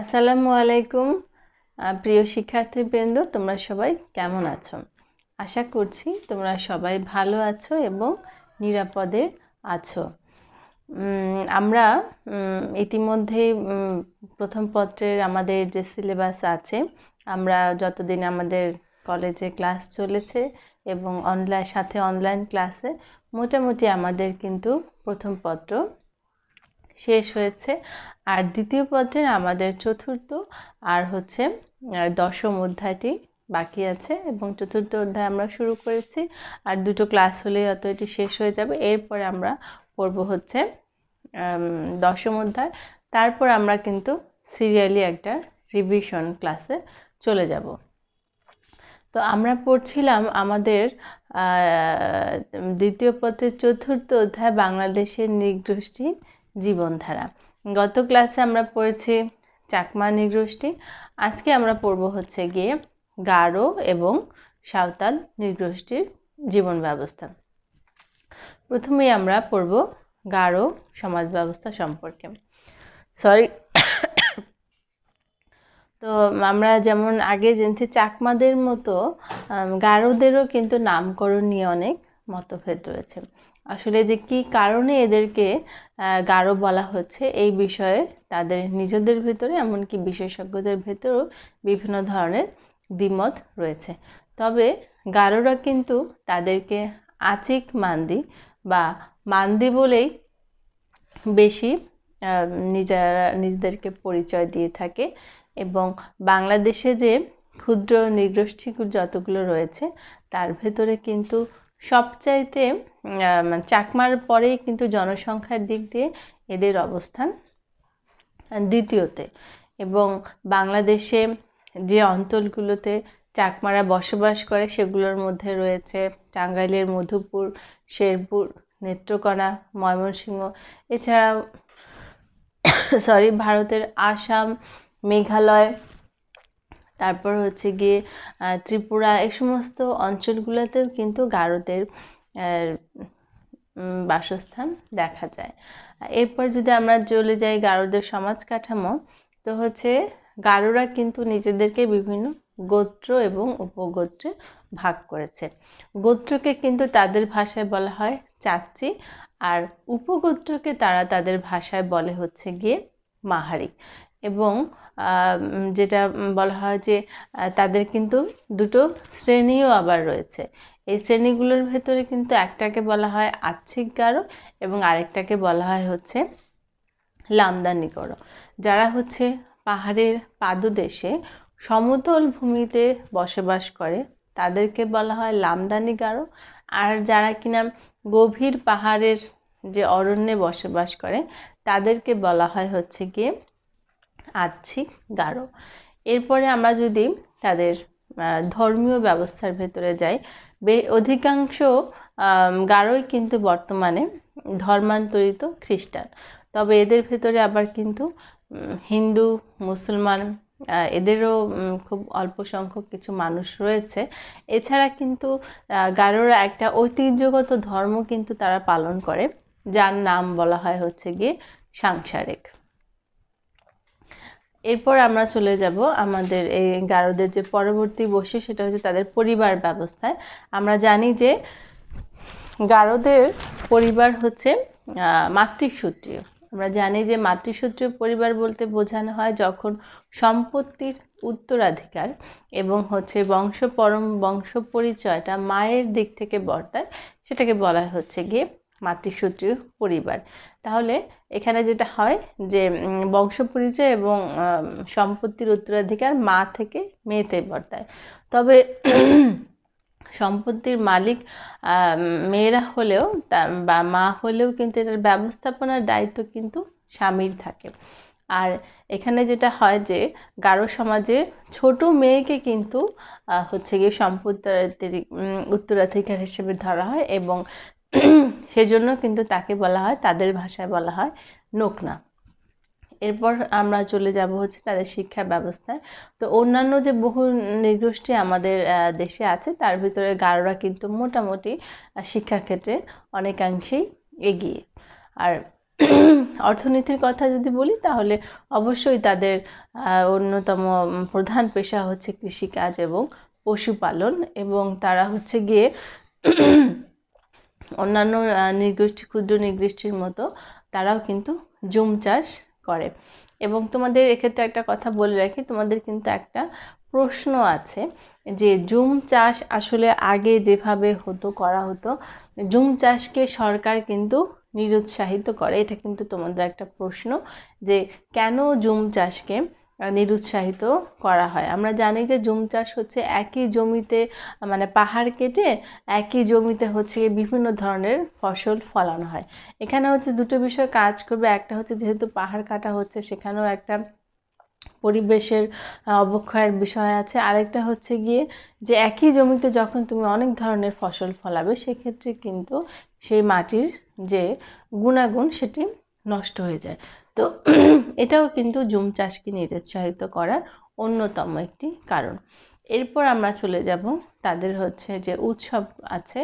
আসসালামু আলাইকুম প্রিয় শিক্ষার্থীবৃন্দ তোমরা সবাই কেমন আছো আশা করছি তোমরা সবাই ভালো আছো এবং নিরাপদে আছো আমরা ইতিমধ্যে প্রথম পত্রের আমাদের যে সিলেবাস আছে আমরা যতদিন আমাদের কলেজে ক্লাস চলেছে এবং অনলাইন সাথে অনলাইন ক্লাসে মোটামুটি আমাদের কিন্তু প্রথম পত্র শেষ হয়েছে আর দ্বিতীয় পত্রের আমাদের চতুর্থ আর হচ্ছে দশম অধ্যায়টি বাকি আছে এবং চতুর্থ অধ্যায় আমরা শুরু করেছি আর দুটো ক্লাস হলেই অত এটি শেষ হয়ে যাবে এরপরে আমরা পড়ব হচ্ছে দশম অধ্যায় তারপর আমরা কিন্তু সিরিয়ালি একটা রিভিশন ক্লাসে চলে যাব তো আমরা পড়ছিলাম আমাদের দ্বিতীয় পত্রের চতুর্থ অধ্যায় বাংলাদেশের নৃগোষ্ঠী জীবনধারা গত ক্লাসে আমরা পড়েছি চাকমা নৃগোষ্ঠী আজকে আমরা পড়ব হচ্ছে গিয়ে গারো এবং সাঁওতাল নৃগোষ্ঠীর জীবন ব্যবস্থা প্রথমেই আমরা পড়ব গারো সমাজ ব্যবস্থা সম্পর্কে সরি তো আমরা যেমন আগে জেনেছি চাকমাদের মতো গারোদেরও কিন্তু নামকরণ নিয়ে অনেক মতভেদ রয়েছে আসলে যে কি কারণে এদেরকে গারো বলা হচ্ছে এই বিষয়ে তাদের নিজেদের ভেতরে এমনকি বিশেষজ্ঞদের ভেতরেও বিভিন্ন ধরনের দ্বিমত রয়েছে তবে গারোরা কিন্তু তাদেরকে আচিক মান্দি বা মান্দি বলেই বেশি নিজেরা নিজেদেরকে পরিচয় দিয়ে থাকে এবং বাংলাদেশে যে ক্ষুদ্র নৃগোষ্ঠী যতগুলো রয়েছে তার ভেতরে কিন্তু সবচাইতে মানে চাকমার পরে কিন্তু জনসংখ্যার দিক দিয়ে এদের অবস্থান দ্বিতীয়তে এবং বাংলাদেশে যে অঞ্চলগুলোতে চাকমারা বসবাস করে সেগুলোর মধ্যে রয়েছে টাঙ্গাইলের মধুপুর শেরপুর নেত্রকোনা ময়মনসিংহ এছাড়া সরি ভারতের আসাম মেঘালয় তারপর হচ্ছে গিয়ে ত্রিপুরা এই সমস্ত অঞ্চলগুলোতেও কিন্তু গারোদের বাসস্থান দেখা যায় এরপর যদি আমরা চলে যাই গারোদের সমাজ কাঠামো তো হচ্ছে গারোরা কিন্তু নিজেদেরকে বিভিন্ন গোত্র এবং উপগোত্রে ভাগ করেছে গোত্রকে কিন্তু তাদের ভাষায় বলা হয় চাচ্চি আর উপগোত্রকে তারা তাদের ভাষায় বলে হচ্ছে গিয়ে মাহারি এবং যেটা বলা হয় যে তাদের কিন্তু দুটো শ্রেণীও আবার রয়েছে এই শ্রেণীগুলোর ভেতরে কিন্তু একটাকে বলা হয় আচ্ছিক গারো এবং আরেকটাকে বলা হয় হচ্ছে লামদানিকরো যারা হচ্ছে পাহাড়ের পাদদেশে সমতল ভূমিতে বসবাস করে তাদেরকে বলা হয় লামদানি গারো আর যারা কিনা গভীর পাহাড়ের যে অরণ্যে বসবাস করে তাদেরকে বলা হয় হচ্ছে গিয়ে আছি গাঢ় এরপরে আমরা যদি তাদের ধর্মীয় ব্যবস্থার ভেতরে যাই বে অধিকাংশ গাঢ়ই কিন্তু বর্তমানে ধর্মান্তরিত খ্রিস্টান তবে এদের ভেতরে আবার কিন্তু হিন্দু মুসলমান এদেরও খুব অল্প সংখ্যক কিছু মানুষ রয়েছে এছাড়া কিন্তু গারোরা একটা ঐতিহ্যগত ধর্ম কিন্তু তারা পালন করে যার নাম বলা হয় হচ্ছে গিয়ে সাংসারিক এরপর আমরা চলে যাব আমাদের এই গারোদের যে পরবর্তী বসে সেটা হচ্ছে তাদের পরিবার ব্যবস্থায় আমরা জানি যে গারোদের পরিবার হচ্ছে মাতৃসূত্রীয় আমরা জানি যে মাতৃসূত্রীয় পরিবার বলতে বোঝানো হয় যখন সম্পত্তির উত্তরাধিকার এবং হচ্ছে বংশ পরম বংশ পরিচয়টা মায়ের দিক থেকে বর্তায় সেটাকে বলা হচ্ছে গিয়ে মাতৃসূত্রীয় পরিবার তাহলে এখানে যেটা হয় যে বংশ পরিচয় এবং সম্পত্তির উত্তরাধিকার মা থেকে মেয়েতে বর্তায় তবে সম্পত্তির মালিক মেয়েরা হলেও বা মা হলেও কিন্তু এটার ব্যবস্থাপনার দায়িত্ব কিন্তু স্বামীর থাকে আর এখানে যেটা হয় যে গারো সমাজে ছোট মেয়েকে কিন্তু হচ্ছে গিয়ে সম্পত্তি উত্তরাধিকার হিসেবে ধরা হয় এবং সেজন্য কিন্তু তাকে বলা হয় তাদের ভাষায় বলা হয় নোকনা এরপর আমরা চলে যাব হচ্ছে তাদের শিক্ষা ব্যবস্থায় তো অন্যান্য যে বহু নৃগোষ্ঠী আমাদের দেশে আছে তার ভিতরে গারোরা কিন্তু মোটামুটি শিক্ষাক্ষেত্রে অনেকাংশেই এগিয়ে আর অর্থনীতির কথা যদি বলি তাহলে অবশ্যই তাদের অন্যতম প্রধান পেশা হচ্ছে কৃষিকাজ এবং পশুপালন এবং তারা হচ্ছে গিয়ে অন্যান্য নৃগোষ্ঠী ক্ষুদ্র নৃগোষ্ঠীর মতো তারাও কিন্তু জুম চাষ করে এবং তোমাদের এক্ষেত্রে একটা কথা বলে রাখি তোমাদের কিন্তু একটা প্রশ্ন আছে যে জুম চাষ আসলে আগে যেভাবে হতো করা হতো জুম চাষকে সরকার কিন্তু নিরুৎসাহিত করে এটা কিন্তু তোমাদের একটা প্রশ্ন যে কেন জুম চাষকে নিরুৎসাহিত করা হয় আমরা জানি যে জুম চাষ হচ্ছে একই জমিতে মানে পাহাড় কেটে একই জমিতে হচ্ছে বিভিন্ন ধরনের ফসল ফলানো হয় এখানে হচ্ছে দুটো বিষয় কাজ করবে একটা হচ্ছে যেহেতু পাহাড় কাটা হচ্ছে সেখানেও একটা পরিবেশের অবক্ষয়ের বিষয় আছে আরেকটা হচ্ছে গিয়ে যে একই জমিতে যখন তুমি অনেক ধরনের ফসল ফলাবে সেক্ষেত্রে কিন্তু সেই মাটির যে গুণাগুণ সেটি নষ্ট হয়ে যায় তো এটাও কিন্তু জুম চাষকে নিরুৎসাহিত করার অন্যতম একটি কারণ এরপর আমরা চলে যাব তাদের হচ্ছে যে উৎসব আছে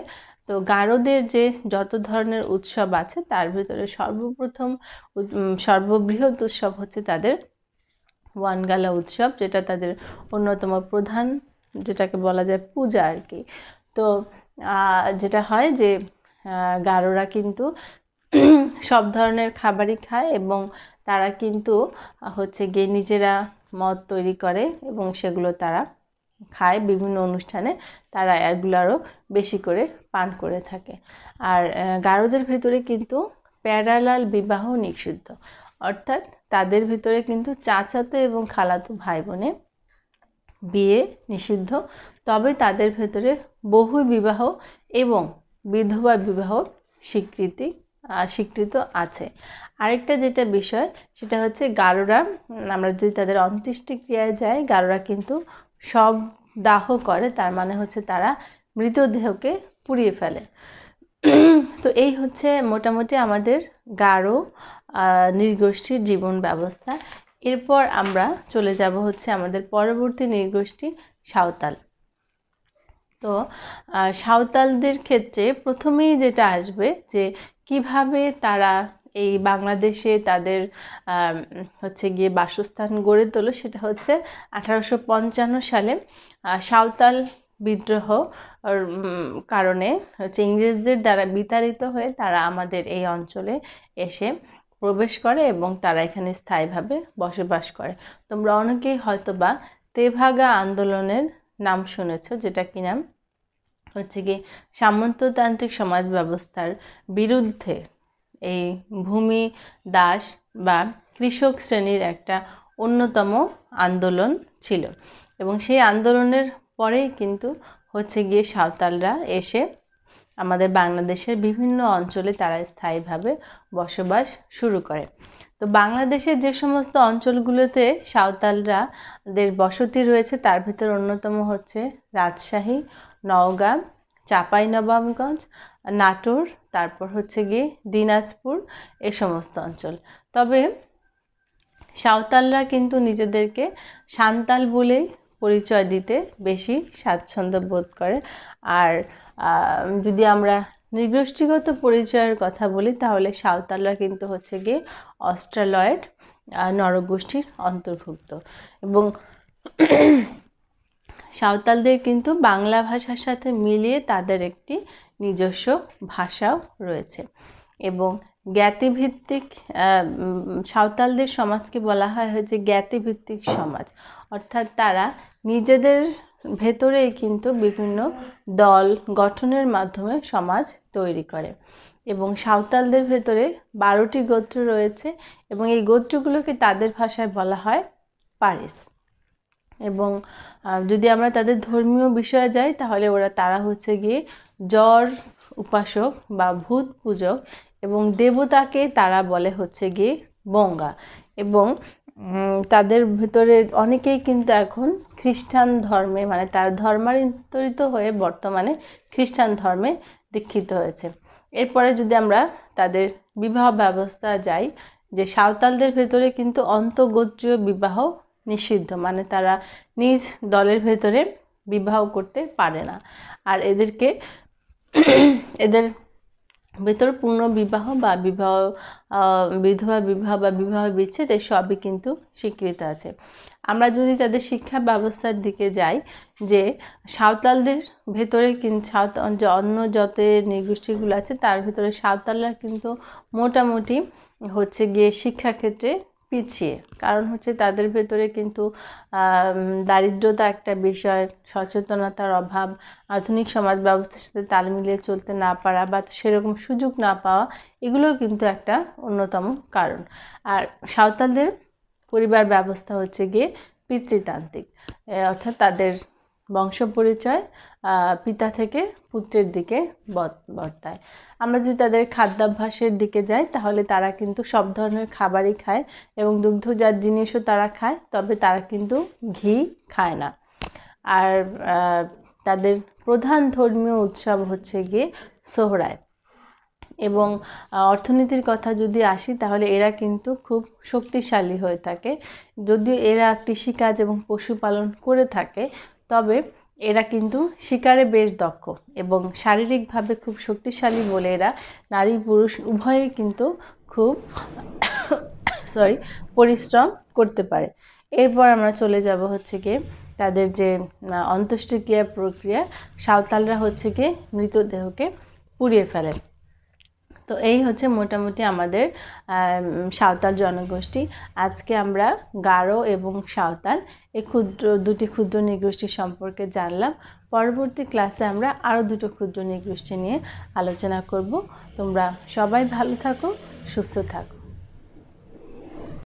তো গারোদের যে যত ধরনের উৎসব আছে তার ভিতরে সর্বপ্রথম সর্ববৃহৎ উৎসব হচ্ছে তাদের ওয়ানগালা উৎসব যেটা তাদের অন্যতম প্রধান যেটাকে বলা যায় পূজা আর কি তো যেটা হয় যে গারোরা কিন্তু সব ধরনের খাবারই খায় এবং তারা কিন্তু হচ্ছে গিয়ে নিজেরা মদ তৈরি করে এবং সেগুলো তারা খায় বিভিন্ন অনুষ্ঠানে তারা এগুলো আরও বেশি করে পান করে থাকে আর গারোদের ভেতরে কিন্তু প্যারালাল বিবাহ নিষিদ্ধ অর্থাৎ তাদের ভিতরে কিন্তু চাচাতো এবং খালাতো ভাই বোনে বিয়ে নিষিদ্ধ তবে তাদের ভেতরে বহু বিবাহ এবং বিধবা বিবাহ স্বীকৃতি স্বীকৃত আছে আরেকটা যেটা বিষয় সেটা হচ্ছে গারোরা আমরা যদি তাদের অন্ত্যেষ্টিক্রিয়ায় যাই গারোরা কিন্তু সব দাহ করে তার মানে হচ্ছে তারা মৃতদেহকে পুড়িয়ে ফেলে তো এই হচ্ছে মোটামুটি আমাদের গারো নির্গোষ্ঠীর জীবন ব্যবস্থা এরপর আমরা চলে যাব হচ্ছে আমাদের পরবর্তী নির্গোষ্ঠী সাঁওতাল তো সাঁওতালদের ক্ষেত্রে প্রথমেই যেটা আসবে যে কিভাবে তারা এই বাংলাদেশে তাদের হচ্ছে গিয়ে বাসস্থান গড়ে তোলো সেটা হচ্ছে আঠারোশো সালে সাঁওতাল বিদ্রোহ কারণে হচ্ছে ইংরেজদের দ্বারা বিতাড়িত হয়ে তারা আমাদের এই অঞ্চলে এসে প্রবেশ করে এবং তারা এখানে স্থায়ীভাবে বসবাস করে তোমরা অনেকেই হয়তোবা তেভাগা আন্দোলনের নাম শুনেছ যেটা কি নাম হচ্ছে কি সামন্ততান্ত্রিক সমাজ ব্যবস্থার বিরুদ্ধে এই ভূমি দাস বা কৃষক শ্রেণীর একটা অন্যতম আন্দোলন ছিল এবং সেই আন্দোলনের পরেই কিন্তু হচ্ছে গিয়ে সাঁওতালরা এসে আমাদের বাংলাদেশের বিভিন্ন অঞ্চলে তারা স্থায়ীভাবে বসবাস শুরু করে তো বাংলাদেশের যে সমস্ত অঞ্চলগুলোতে সাঁওতালরাদের বসতি রয়েছে তার ভিতর অন্যতম হচ্ছে রাজশাহী নওগাঁ নবাবগঞ্জ নাটোর তারপর হচ্ছে গিয়ে দিনাজপুর এ সমস্ত অঞ্চল তবে সাঁওতালরা কিন্তু নিজেদেরকে সান্তাল বলেই পরিচয় দিতে বেশি স্বাচ্ছন্দ্য বোধ করে আর যদি আমরা নৃগোষ্ঠীগত পরিচয়ের কথা বলি তাহলে সাঁওতালরা কিন্তু হচ্ছে গিয়ে অস্ট্রালয়েড নরগোষ্ঠীর অন্তর্ভুক্ত এবং সাঁওতালদের কিন্তু বাংলা ভাষার সাথে মিলিয়ে তাদের একটি নিজস্ব ভাষাও রয়েছে এবং জ্ঞাতিভিত্তিক সাঁওতালদের সমাজকে বলা হয় হচ্ছে জ্ঞাতিভিত্তিক সমাজ অর্থাৎ তারা নিজেদের ভেতরেই কিন্তু বিভিন্ন দল গঠনের মাধ্যমে সমাজ তৈরি করে এবং সাঁওতালদের ভেতরে বারোটি গোত্র রয়েছে এবং এই গোত্রগুলোকে তাদের ভাষায় বলা হয় পারিস এবং যদি আমরা তাদের ধর্মীয় বিষয়ে যাই তাহলে ওরা তারা হচ্ছে গিয়ে জ্বর উপাসক বা ভূত পূজক এবং দেবতাকে তারা বলে হচ্ছে গিয়ে বঙ্গা এবং তাদের ভেতরে অনেকেই কিন্তু এখন খ্রিস্টান ধর্মে মানে তার ধর্মান্তরিত হয়ে বর্তমানে খ্রিস্টান ধর্মে দীক্ষিত হয়েছে এরপরে যদি আমরা তাদের বিবাহ ব্যবস্থা যাই যে সাঁওতালদের ভেতরে কিন্তু অন্তগোত্রীয় বিবাহ নিষিদ্ধ মানে তারা নিজ দলের ভেতরে বিবাহ করতে পারে না আর এদেরকে এদের ভেতর পূর্ণ বিবাহ বা বিবাহ বিধবা বিবাহ বা বিবাহ বিচ্ছেদ এই সবই কিন্তু স্বীকৃত আছে আমরা যদি তাদের শিক্ষা ব্যবস্থার দিকে যাই যে সাঁওতালদের ভেতরে কিন্তু সাঁওতাল অন্য যত নৃগোষ্ঠীগুলো আছে তার ভেতরে সাঁওতালরা কিন্তু মোটামুটি হচ্ছে গিয়ে শিক্ষাক্ষেত্রে পিছিয়ে কারণ হচ্ছে তাদের ভেতরে কিন্তু দারিদ্রতা একটা বিষয় সচেতনতার অভাব আধুনিক সমাজ ব্যবস্থার সাথে তাল মিলিয়ে চলতে না পারা বা সেরকম সুযোগ না পাওয়া এগুলোও কিন্তু একটা অন্যতম কারণ আর সাঁওতালদের পরিবার ব্যবস্থা হচ্ছে গিয়ে পিতৃতান্ত্রিক অর্থাৎ তাদের বংশ পরিচয় পিতা থেকে পুত্রের দিকে বর্তায় আমরা যদি তাদের খাদ্যাভ্যাসের দিকে যাই তাহলে তারা কিন্তু সব ধরনের খাবারই খায় এবং দুগ্ধজাত জিনিসও তারা খায় তবে তারা কিন্তু ঘি খায় না আর তাদের প্রধান ধর্মীয় উৎসব হচ্ছে গিয়ে সোহরায় এবং অর্থনীতির কথা যদি আসি তাহলে এরা কিন্তু খুব শক্তিশালী হয়ে থাকে যদিও এরা কৃষিকাজ এবং পশুপালন করে থাকে তবে এরা কিন্তু শিকারে বেশ দক্ষ এবং শারীরিকভাবে খুব শক্তিশালী বলে এরা নারী পুরুষ উভয়ই কিন্তু খুব সরি পরিশ্রম করতে পারে এরপর আমরা চলে যাব হচ্ছে গিয়ে তাদের যে অন্ত্যেষ্টিক্রিয়া প্রক্রিয়া সাঁওতালরা হচ্ছে গিয়ে মৃতদেহকে পুড়িয়ে ফেলেন তো এই হচ্ছে মোটামুটি আমাদের সাঁওতাল জনগোষ্ঠী আজকে আমরা গারো এবং সাঁওতাল এই ক্ষুদ্র দুটি ক্ষুদ্র নৃগোষ্ঠী সম্পর্কে জানলাম পরবর্তী ক্লাসে আমরা আরও দুটো ক্ষুদ্র নৃগোষ্ঠী নিয়ে আলোচনা করব তোমরা সবাই ভালো থাকো সুস্থ থাকো